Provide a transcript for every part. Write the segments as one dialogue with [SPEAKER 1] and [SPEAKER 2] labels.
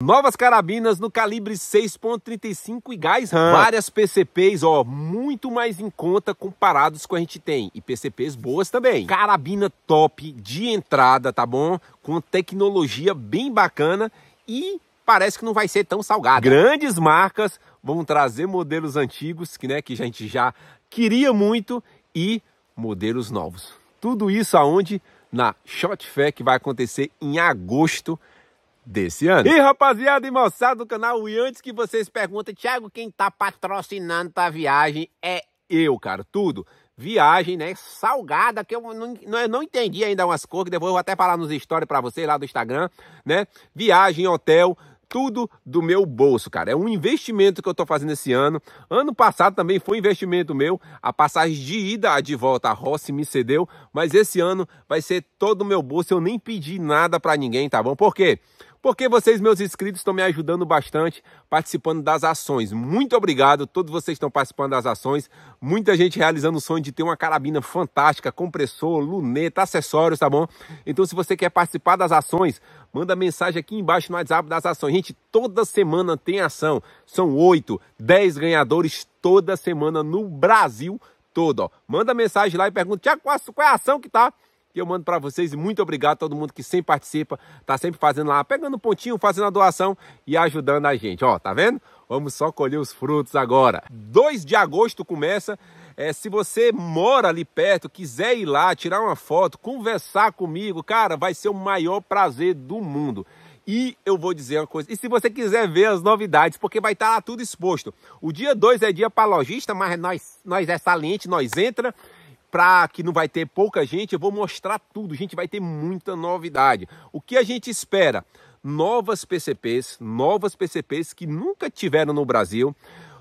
[SPEAKER 1] Novas carabinas no calibre 6.35 e gás RAM. Várias PCPs, ó, muito mais em conta comparados com a gente tem. E PCPs boas também. Carabina top de entrada, tá bom? Com tecnologia bem bacana e parece que não vai ser tão salgada. Grandes marcas vão trazer modelos antigos, que, né, que a gente já queria muito, e modelos novos. Tudo isso aonde? Na Shot Fair, que vai acontecer em agosto desse ano. E rapaziada e moçada do canal, e antes que vocês perguntem, Thiago, quem tá patrocinando a viagem é eu, cara, tudo. Viagem, né, salgada, que eu não, eu não entendi ainda umas coisas. que depois eu vou até falar nos stories pra vocês lá do Instagram, né, viagem, hotel, tudo do meu bolso, cara. É um investimento que eu tô fazendo esse ano. Ano passado também foi um investimento meu. A passagem de ida de volta a Rossi me cedeu, mas esse ano vai ser todo meu bolso. Eu nem pedi nada para ninguém, tá bom? Por quê? porque vocês, meus inscritos, estão me ajudando bastante participando das ações. Muito obrigado, todos vocês estão participando das ações. Muita gente realizando o sonho de ter uma carabina fantástica, compressor, luneta, acessórios, tá bom? Então, se você quer participar das ações, manda mensagem aqui embaixo no WhatsApp das ações. Gente, toda semana tem ação. São oito, dez ganhadores toda semana no Brasil todo. Ó. Manda mensagem lá e pergunta, Tiago, qual é a ação que tá? que eu mando para vocês. E muito obrigado a todo mundo que sempre participa, tá sempre fazendo lá, pegando um pontinho, fazendo a doação e ajudando a gente. Ó, tá vendo? Vamos só colher os frutos agora. 2 de agosto começa. É, se você mora ali perto, quiser ir lá, tirar uma foto, conversar comigo, cara, vai ser o maior prazer do mundo. E eu vou dizer uma coisa, e se você quiser ver as novidades, porque vai estar tá lá tudo exposto. O dia 2 é dia para lojista, mas nós, nós é saliente, nós entra para que não vai ter pouca gente, eu vou mostrar tudo. A gente vai ter muita novidade. O que a gente espera? Novas PCPs, novas PCPs que nunca tiveram no Brasil,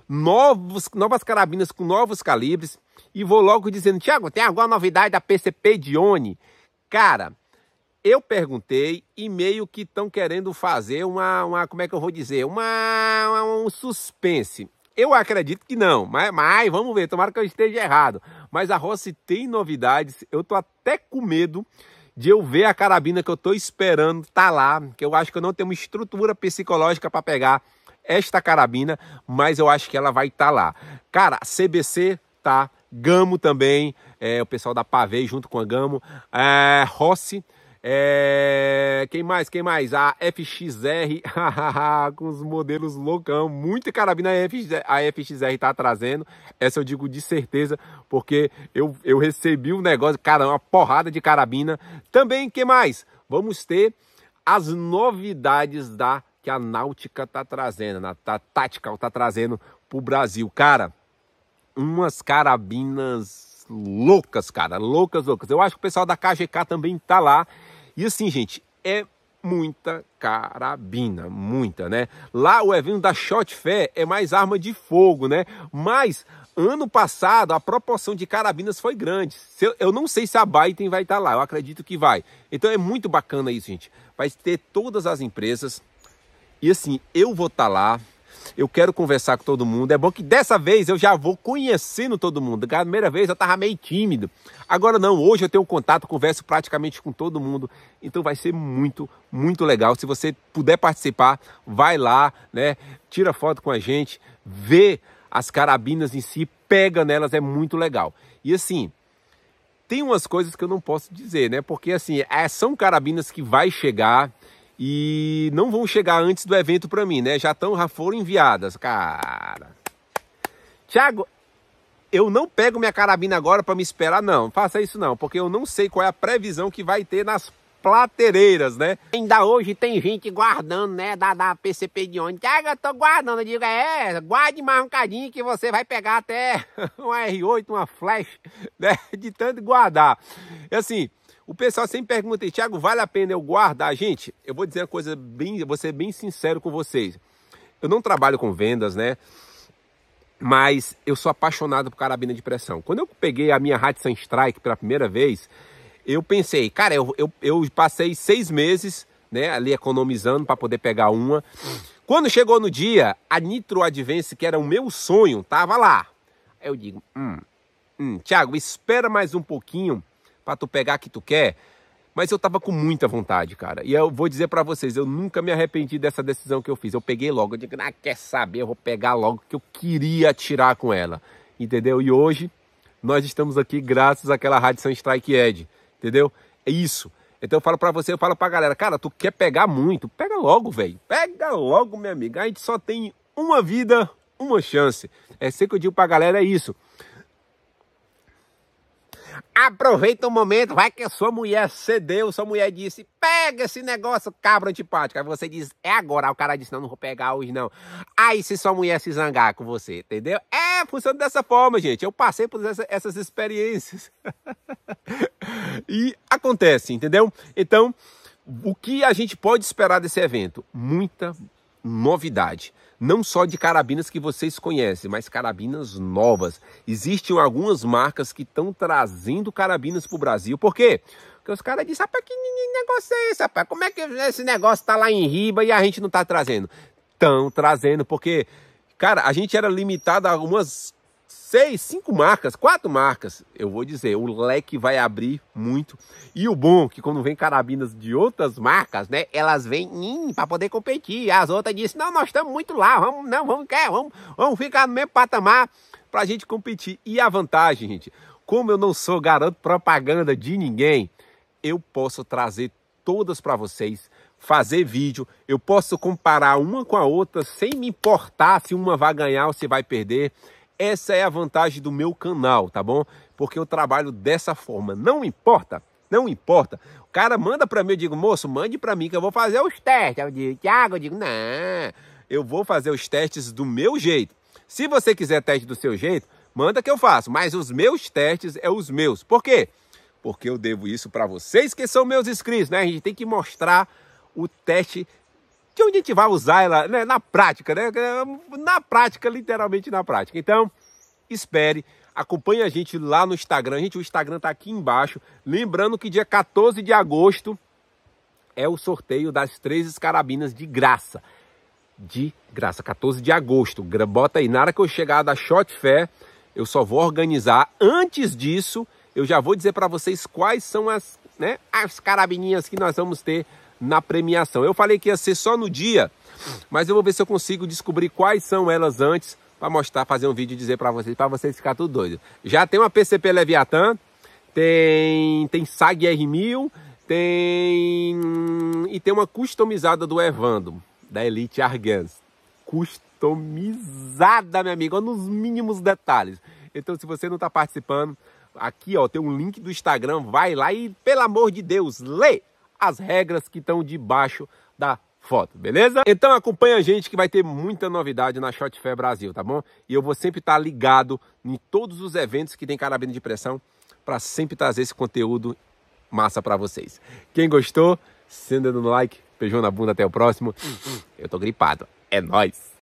[SPEAKER 1] novos, novas carabinas com novos calibres. E vou logo dizendo, Tiago, tem alguma novidade da PCP Dione? Cara, eu perguntei e meio que estão querendo fazer uma, uma, como é que eu vou dizer, uma, uma um suspense. Eu acredito que não, mas, mas vamos ver, tomara que eu esteja errado mas a Rossi tem novidades. Eu tô até com medo de eu ver a carabina que eu tô esperando tá lá, que eu acho que eu não tenho uma estrutura psicológica para pegar esta carabina, mas eu acho que ela vai estar tá lá. Cara, CBC tá, Gamo também, é, o pessoal da Pavê junto com a Gamo, é, Rossi é... Quem mais? Quem mais? A FXR com os modelos loucão. Muita carabina a FXR, tá trazendo. Essa eu digo de certeza, porque eu, eu recebi um negócio, cara, uma porrada de carabina. Também, quem mais? Vamos ter as novidades da que a Náutica tá trazendo, a né? tá, Tactical tá trazendo pro Brasil. Cara, umas carabinas loucas, cara, loucas, loucas. Eu acho que o pessoal da KGK também tá lá e assim, gente, é muita carabina, muita, né? Lá o evento da Shot Fair é mais arma de fogo, né? Mas ano passado a proporção de carabinas foi grande. Eu não sei se a Biden vai estar tá lá, eu acredito que vai. Então é muito bacana isso, gente. Vai ter todas as empresas. E assim, eu vou estar tá lá, eu quero conversar com todo mundo. É bom que dessa vez eu já vou conhecendo todo mundo. Da primeira vez eu estava meio tímido. Agora não, hoje eu tenho contato, converso praticamente com todo mundo. Então vai ser muito, muito legal. Se você puder participar, vai lá, né? Tira foto com a gente, vê as carabinas em si, pega nelas, é muito legal. E assim, tem umas coisas que eu não posso dizer, né? Porque assim, é, são carabinas que vai chegar e não vão chegar antes do evento para mim, né? Já estão, já foram enviadas, cara. Tiago, eu não pego minha carabina agora para me esperar, não. Faça isso não, porque eu não sei qual é a previsão que vai ter nas platereiras, né? Ainda hoje tem gente guardando, né, da, da PCP de onde? Tiago, eu tô guardando. Eu digo, é, guarde mais um cadinho que você vai pegar até uma R8, uma Flash, né, de tanto guardar. É Assim, o pessoal sempre pergunta, Tiago, vale a pena eu guardar? Gente, eu vou dizer uma coisa bem, vou ser bem sincero com vocês. Eu não trabalho com vendas, né? Mas eu sou apaixonado por carabina de pressão. Quando eu peguei a minha Hudson Strike pela primeira vez, eu pensei, cara, eu, eu, eu passei seis meses né, ali economizando para poder pegar uma. Quando chegou no dia, a Nitro Advance, que era o meu sonho, tava lá. Aí eu digo, hum, hum, Tiago, espera mais um pouquinho para tu pegar que tu quer. Mas eu tava com muita vontade, cara. E eu vou dizer para vocês, eu nunca me arrependi dessa decisão que eu fiz. Eu peguei logo, eu digo, ah, quer saber, eu vou pegar logo que eu queria tirar com ela. Entendeu? E hoje nós estamos aqui graças àquela Rádio Strike Ed, entendeu? É isso. Então eu falo para você, eu falo pra galera, cara, tu quer pegar muito? Pega logo, velho. Pega logo, meu amigo. A gente só tem uma vida, uma chance. É sempre que eu digo pra galera é isso aproveita o momento, vai que a sua mulher cedeu, sua mulher disse, pega esse negócio, cabra antipático. Aí você diz, é agora. Aí o cara diz, não, não vou pegar hoje não. Aí se sua mulher se zangar com você, entendeu? É, funciona dessa forma, gente. Eu passei por essa, essas experiências. e acontece, entendeu? Então, o que a gente pode esperar desse evento? Muita novidade. Não só de carabinas que vocês conhecem, mas carabinas novas. Existem algumas marcas que estão trazendo carabinas para o Brasil. Por quê? Porque os caras dizem, rapaz, ah, que negócio é esse, rapaz? Como é que esse negócio está lá em riba e a gente não está trazendo? Estão trazendo, porque, cara, a gente era limitado a algumas seis, cinco marcas, quatro marcas, eu vou dizer, o leque vai abrir muito. E o bom é que quando vem carabinas de outras marcas, né, elas vêm para poder competir. As outras dizem, não, nós estamos muito lá, vamos, não, vamos, quer, vamos, vamos ficar no mesmo patamar para a gente competir. E a vantagem, gente, como eu não sou garoto propaganda de ninguém, eu posso trazer todas para vocês, fazer vídeo, eu posso comparar uma com a outra sem me importar se uma vai ganhar ou se vai perder. Essa é a vantagem do meu canal, tá bom? Porque eu trabalho dessa forma. Não importa, não importa. O cara manda para mim, eu digo, moço, mande para mim que eu vou fazer os testes. Eu digo, Thiago, eu digo, não, eu vou fazer os testes do meu jeito. Se você quiser teste do seu jeito, manda que eu faço. Mas os meus testes é os meus. Por quê? Porque eu devo isso para vocês que são meus inscritos, né? A gente tem que mostrar o teste que onde a gente vai usar ela né, na prática, né? Na prática, literalmente na prática. Então, espere, acompanhe a gente lá no Instagram. Gente, o Instagram tá aqui embaixo. Lembrando que dia 14 de agosto é o sorteio das três carabinas de graça. De graça, 14 de agosto. Bota aí, na hora que eu chegar da Shot Fair, eu só vou organizar. Antes disso, eu já vou dizer para vocês quais são as, né, as carabininhas que nós vamos ter na premiação. Eu falei que ia ser só no dia, mas eu vou ver se eu consigo descobrir quais são elas antes para mostrar, fazer um vídeo e dizer para vocês, para vocês ficar tudo doido. Já tem uma PCP Leviathan, tem tem SAG R1000, tem e tem uma customizada do Evando, da Elite Argans. Customizada, meu amigo, nos mínimos detalhes. Então, se você não está participando, aqui ó, tem um link do Instagram, vai lá e, pelo amor de Deus, lê! as regras que estão debaixo da foto, beleza? Então acompanha a gente que vai ter muita novidade na Shot Fair Brasil, tá bom? E eu vou sempre estar tá ligado em todos os eventos que tem carabina de pressão para sempre trazer esse conteúdo massa para vocês. Quem gostou, senta no like, beijão na bunda, até o próximo. Eu tô gripado. É nós.